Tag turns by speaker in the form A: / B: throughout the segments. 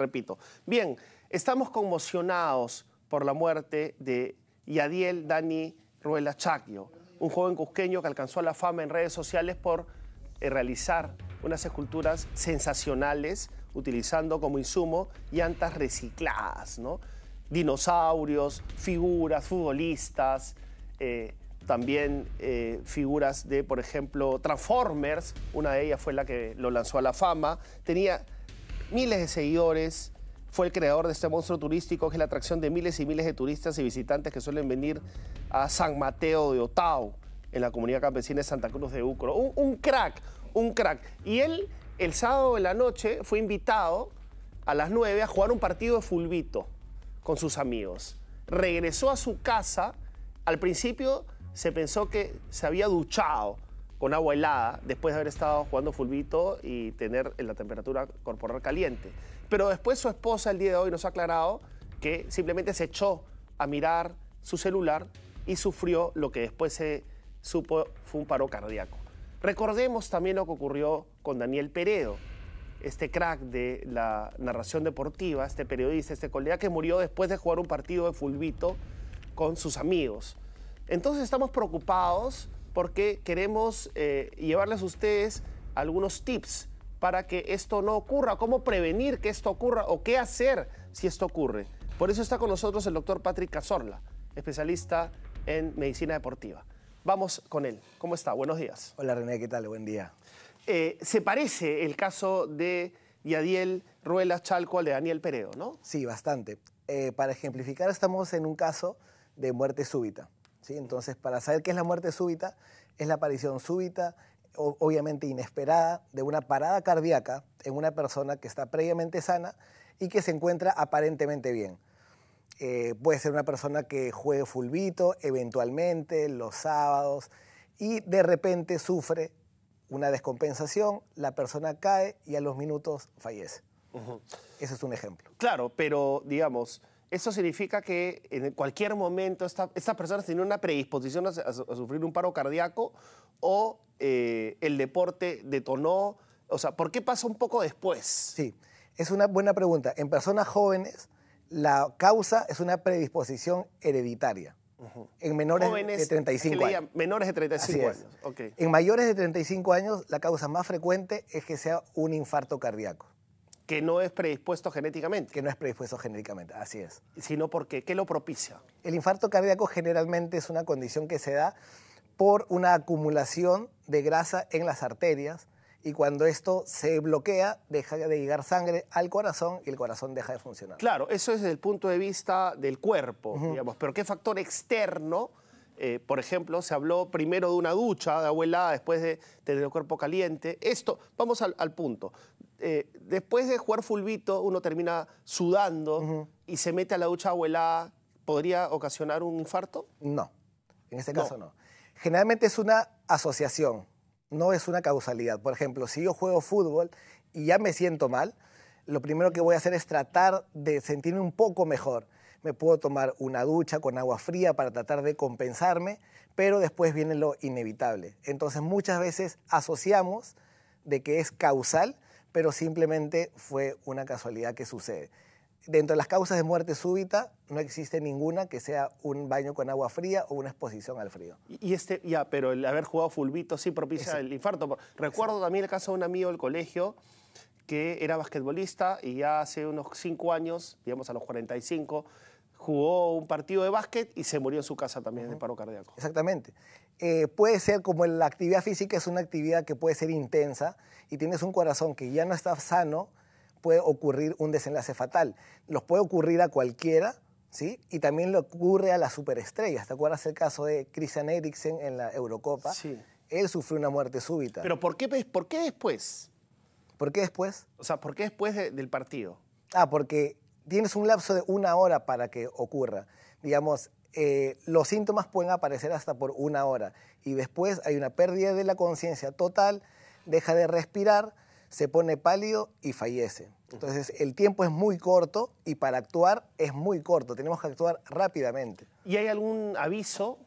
A: repito. Bien, estamos conmocionados por la muerte de Yadiel Dani Ruela chaquio un joven cusqueño que alcanzó la fama en redes sociales por eh, realizar unas esculturas sensacionales utilizando como insumo llantas recicladas, ¿no? Dinosaurios, figuras, futbolistas, eh, también eh, figuras de, por ejemplo, Transformers, una de ellas fue la que lo lanzó a la fama. Tenía miles de seguidores. Fue el creador de este monstruo turístico que es la atracción de miles y miles de turistas y visitantes que suelen venir a San Mateo de Otao, en la comunidad campesina de Santa Cruz de Ucro. Un, crack, un crack. Y él, el sábado de la noche, fue invitado a las 9 a jugar un partido de fulbito con sus amigos. Regresó a su casa. Al principio se pensó que se había duchado, con agua helada después de haber estado jugando fulbito y tener la temperatura corporal caliente. Pero después su esposa el día de hoy nos ha aclarado que simplemente se echó a mirar su celular y sufrió lo que después se supo fue un paro cardíaco. Recordemos también lo que ocurrió con Daniel Peredo, este crack de la narración deportiva, este periodista, este colega que murió después de jugar un partido de fulbito con sus amigos. Entonces estamos preocupados porque queremos eh, llevarles a ustedes algunos tips para que esto no ocurra, cómo prevenir que esto ocurra o qué hacer si esto ocurre. Por eso está con nosotros el doctor Patrick Cazorla, especialista en medicina deportiva. Vamos con él. ¿Cómo está? Buenos días. Hola René, ¿qué tal? Buen día. Eh, se parece el caso de Yadiel Ruelas Chalco al de Daniel Peredo, ¿no?
B: Sí, bastante. Eh, para ejemplificar, estamos en un caso de muerte súbita. Entonces, para saber qué es la muerte súbita, es la aparición súbita, obviamente inesperada, de una parada cardíaca en una persona que está previamente sana y que se encuentra aparentemente bien. Eh, puede ser una persona que juegue fulbito eventualmente, los sábados, y de repente sufre una descompensación, la persona cae y a los minutos fallece. Ese es un
A: ejemplo. Claro, pero digamos, eso significa que en cualquier momento estas personas tienen una predisposición a, sufrir un paro cardíaco o eh, el deporte detonó. O sea, ¿por qué pasa un poco después? Sí, es una buena pregunta.
B: En personas jóvenes, la causa es una predisposición hereditaria. En menores de 35 años.
A: Menores de 35 años. En
B: mayores de 35 años, la causa más frecuente es que sea un infarto cardíaco
A: que no es predispuesto genéticamente. Que no es predispuesto genéticamente, así es. Sino porque, ¿qué lo propicia? El infarto cardíaco
B: generalmente es una condición que se da por una acumulación de grasa en las arterias y cuando esto se bloquea, deja de llegar sangre al corazón y el corazón deja de funcionar.
A: Claro, eso es desde el punto de vista del cuerpo, digamos, pero ¿qué factor externo? Eh, por ejemplo, se habló primero de una ducha de abuelada, después de tener el cuerpo caliente. Esto, vamos al, punto. Eh, después de jugar fulbito, uno termina sudando y se mete a la ducha abuelada. ¿Podría ocasionar un infarto? No,
B: en este caso no. Generalmente es una asociación, no es una causalidad. Por ejemplo, si yo juego fútbol y ya me siento mal, lo primero que voy a hacer es tratar de sentirme un poco mejor me puedo tomar una ducha con agua fría para tratar de compensarme, pero después viene lo inevitable. Entonces muchas veces asociamos de que es causal, pero simplemente fue una casualidad que sucede. Dentro de las causas de muerte súbita no existe ninguna que sea un baño con agua fría o una exposición al frío.
A: Y este, ya, pero el haber jugado fulbito sí propicia el infarto. Recuerdo también el caso de un amigo del colegio que era basquetbolista y ya hace unos 5 años, digamos a los 45, jugó un partido de básquet y se murió en su casa también de paro cardíaco.
B: Exactamente. Eh, puede ser como la actividad física es una actividad que puede ser intensa y tienes un corazón que ya no está sano, puede ocurrir un desenlace fatal. Los puede ocurrir a cualquiera, ¿sí? Y también le ocurre a las superestrellas. ¿Te acuerdas el caso de Christian Eriksen en la Eurocopa? Sí. Él sufrió una muerte súbita. ¿Pero
A: por qué, por qué después? ¿Por qué después? O sea, ¿por qué después del partido?
B: Ah, porque tienes un lapso de una hora para que ocurra. Digamos, eh, los síntomas pueden aparecer hasta por una hora y después hay una pérdida de la conciencia total, deja de respirar, se pone pálido y fallece. Entonces el tiempo es muy corto y para actuar es muy corto, tenemos que actuar rápidamente.
A: ¿Y hay algún aviso,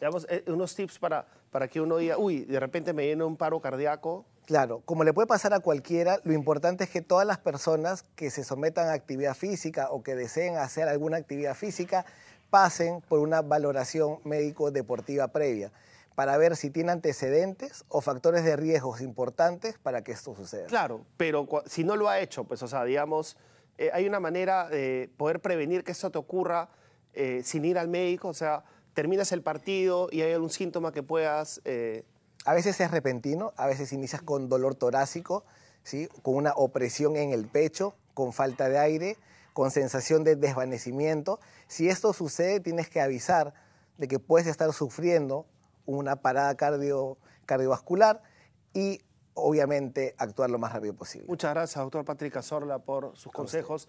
A: digamos, eh, unos tips para, para que uno diga, uy, de repente me viene un paro cardíaco,
B: Claro, como le puede pasar a cualquiera, lo importante es que todas las personas que se sometan a actividad física o que deseen hacer alguna actividad física pasen por una valoración médico-deportiva previa para ver si tiene antecedentes o factores de riesgos importantes para que esto suceda.
A: Claro, pero si no lo ha hecho, pues, o sea, digamos, eh, hay una manera de poder prevenir que esto te ocurra eh, sin ir al médico, o sea, terminas el partido y hay algún síntoma que puedas... Eh,
B: a veces es repentino, a veces inicias con dolor torácico, ¿sí? con una opresión en el pecho, con falta de aire, con sensación de desvanecimiento. Si esto sucede, tienes que avisar de que puedes estar sufriendo una parada cardio, cardiovascular y obviamente actuar lo más rápido posible.
A: Muchas gracias, doctor Patrick Azorla, por sus consejos.